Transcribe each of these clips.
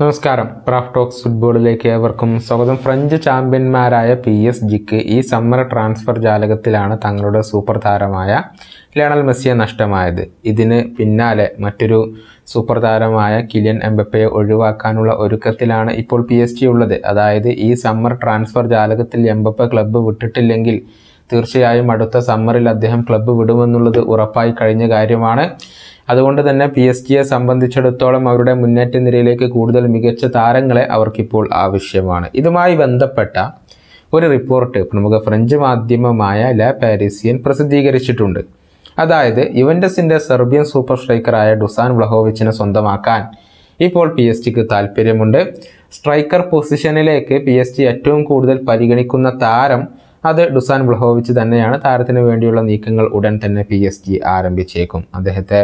നമസ്കാരം ക്രാഫ് ടോക്സ് ഫുട്ബോളിലേക്ക് ഏവർക്കും സ്വാഗതം ഫ്രഞ്ച് ചാമ്പ്യന്മാരായ പി എസ് ജിക്ക് ഈ സമ്മർ ട്രാൻസ്ഫർ ജാലകത്തിലാണ് തങ്ങളുടെ സൂപ്പർ താരമായ ലയണൽ മെസ്സിയെ നഷ്ടമായത് ഇതിന് പിന്നാലെ മറ്റൊരു സൂപ്പർ താരമായ കിലിയൻ എംബപ്പയെ ഒഴിവാക്കാനുള്ള ഒരുക്കത്തിലാണ് ഇപ്പോൾ പി എസ് ജി ഉള്ളത് അതായത് ഈ സമ്മർ ട്രാൻസ്ഫർ ജാലകത്തിൽ എംബപ്പ ക്ലബ്ബ് വിട്ടിട്ടില്ലെങ്കിൽ തീർച്ചയായും അടുത്ത സമ്മറിൽ അദ്ദേഹം ക്ലബ്ബ് വിടുമെന്നുള്ളത് ഉറപ്പായി കഴിഞ്ഞ കാര്യമാണ് അതുകൊണ്ട് തന്നെ പി എസ് ജിയെ സംബന്ധിച്ചിടത്തോളം അവരുടെ മുന്നേറ്റ നിരയിലേക്ക് കൂടുതൽ മികച്ച താരങ്ങളെ അവർക്കിപ്പോൾ ആവശ്യമാണ് ഇതുമായി ബന്ധപ്പെട്ട ഒരു റിപ്പോർട്ട് പ്രമുഖ ഫ്രഞ്ച് മാധ്യമമായ ല പാരീസിയൻ പ്രസിദ്ധീകരിച്ചിട്ടുണ്ട് അതായത് യുവൻഡസിൻ്റെ സെർബിയൻ സൂപ്പർ സ്ട്രൈക്കറായ ഡുസാൻ വ്ലഹോവിച്ചിനെ സ്വന്തമാക്കാൻ ഇപ്പോൾ പി എസ് ടിക്ക് താല്പര്യമുണ്ട് സ്ട്രൈക്കർ പൊസിഷനിലേക്ക് പി എസ് ടി ഏറ്റവും കൂടുതൽ പരിഗണിക്കുന്ന താരം അത് ഡുസാൻ ബ്ലഹോവിച്ച് തന്നെയാണ് താരത്തിന് വേണ്ടിയുള്ള നീക്കങ്ങൾ ഉടൻ തന്നെ പി എസ് ജി ആരംഭിച്ചേക്കും അദ്ദേഹത്തെ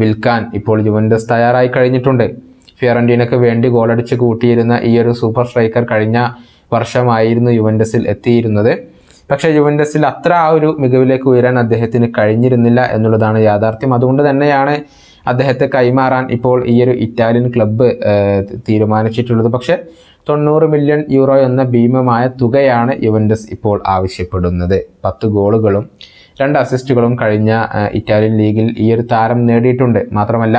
വിൽക്കാൻ ഇപ്പോൾ യുവൻഡസ് തയ്യാറായി കഴിഞ്ഞിട്ടുണ്ട് ഫിയറന്റീനക്ക് വേണ്ടി ഗോളടിച്ച് കൂട്ടിയിരുന്ന ഈ ഒരു സൂപ്പർ സ്ട്രൈക്കർ കഴിഞ്ഞ വർഷമായിരുന്നു യുവൻഡസിൽ എത്തിയിരുന്നത് പക്ഷേ യുവൻഡസിൽ അത്ര ആ ഒരു മികവിലേക്ക് ഉയരാൻ അദ്ദേഹത്തിന് കഴിഞ്ഞിരുന്നില്ല എന്നുള്ളതാണ് യാഥാർത്ഥ്യം അതുകൊണ്ട് തന്നെയാണ് അദ്ദേഹത്തെ കൈമാറാൻ ഇപ്പോൾ ഈ ഒരു ഇറ്റാലിയൻ ക്ലബ്ബ് തീരുമാനിച്ചിട്ടുള്ളത് പക്ഷേ തൊണ്ണൂറ് മില്യൺ യൂറോ എന്ന ഭീമമായ തുകയാണ് യുവൻഡസ് ഇപ്പോൾ ആവശ്യപ്പെടുന്നത് പത്ത് ഗോളുകളും രണ്ട് അസിസ്റ്റുകളും കഴിഞ്ഞ ഇറ്റാലിയൻ ലീഗിൽ ഈ ഒരു താരം നേടിയിട്ടുണ്ട് മാത്രമല്ല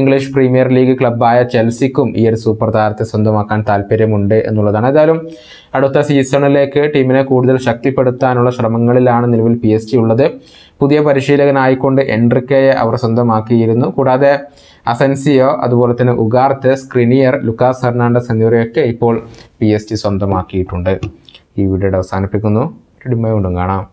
ഇംഗ്ലീഷ് പ്രീമിയർ ലീഗ് ക്ലബ്ബായ ചെൽസിക്കും ഈ ഒരു സൂപ്പർ താരത്തെ സ്വന്തമാക്കാൻ താല്പര്യമുണ്ട് എന്നുള്ളതാണ് ഏതായാലും അടുത്ത സീസണിലേക്ക് ടീമിനെ കൂടുതൽ ശക്തിപ്പെടുത്താനുള്ള ശ്രമങ്ങളിലാണ് നിലവിൽ പി എസ് ടി ഉള്ളത് പുതിയ പരിശീലകനായിക്കൊണ്ട് എൻട്രിക്കയെ അവർ സ്വന്തമാക്കിയിരുന്നു കൂടാതെ അസൻസിയോ അതുപോലെ തന്നെ ഉഗാർത്ത് സ്ക്രിനിയർ ലുക്കാസ് ഹെർണാണ്ടസ് എന്നിവരെയൊക്കെ ഇപ്പോൾ പി എസ് ടി സ്വന്തമാക്കിയിട്ടുണ്ട് ഈ വീഡിയോയുടെ അവസാനിപ്പിക്കുന്നു ഡിമയുണ്ടും കാണാം